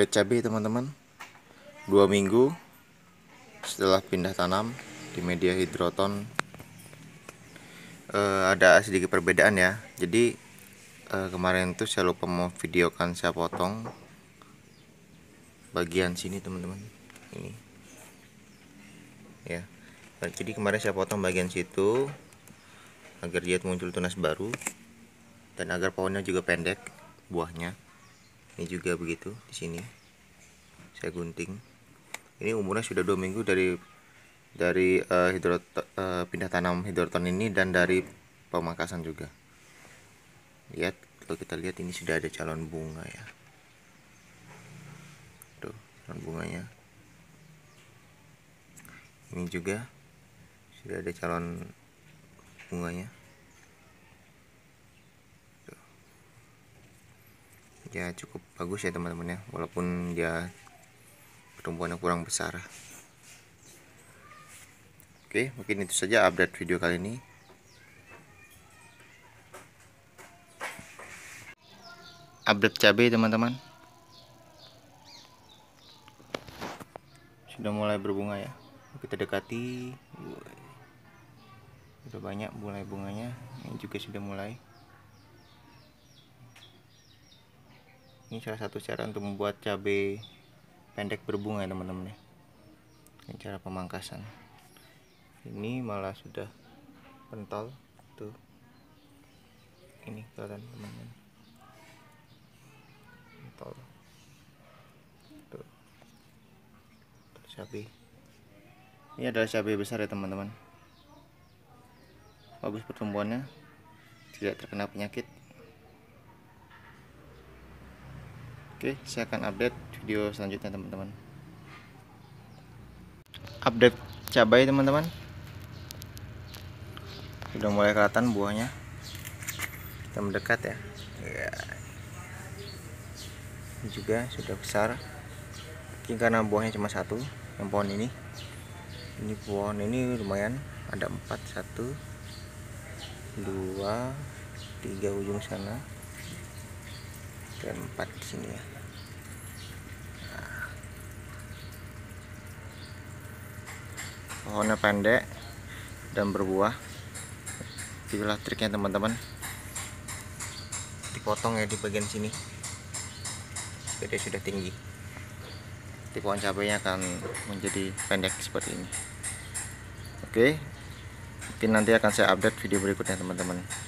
update cabai teman-teman dua minggu setelah pindah tanam di media hidroton uh, ada sedikit perbedaan ya jadi uh, kemarin tuh saya lupa mau videokan saya potong bagian sini teman-teman ini ya jadi kemarin saya potong bagian situ agar dia muncul tunas baru dan agar pohonnya juga pendek buahnya ini juga begitu di sini saya gunting ini umurnya sudah dua minggu dari dari uh, eh, hidrot uh, eh, pindah tanam hidroton ini dan dari pemangkasan juga lihat kalau kita lihat ini sudah ada calon bunga ya tuh calon bunganya ini juga sudah ada calon bunganya ya cukup bagus ya teman-teman ya walaupun dia pertumbuhannya kurang besar oke mungkin itu saja update video kali ini update cabai teman-teman sudah mulai berbunga ya kita dekati udah banyak mulai bunganya ini juga sudah mulai ini salah satu cara untuk membuat cabai pendek berbunga teman-teman ya ini cara pemangkasan ini malah sudah pentol tuh ini kalian teman-teman pentol tuh cabai ini adalah cabai besar ya teman-teman bagus pertumbuhannya tidak terkena penyakit Oke, saya akan update video selanjutnya teman-teman. Update cabai teman-teman. Sudah mulai kelihatan buahnya. Kita mendekat ya. ya. Ini juga sudah besar. Mungkin karena buahnya cuma satu, yang pohon ini. Ini pohon ini lumayan ada empat satu dua tiga ujung sana keempat di sini ya pohonnya pendek dan berbuah itulah triknya teman-teman dipotong ya di bagian sini jadi sudah tinggi di pohon cabainya akan menjadi pendek seperti ini oke mungkin nanti akan saya update video berikutnya teman-teman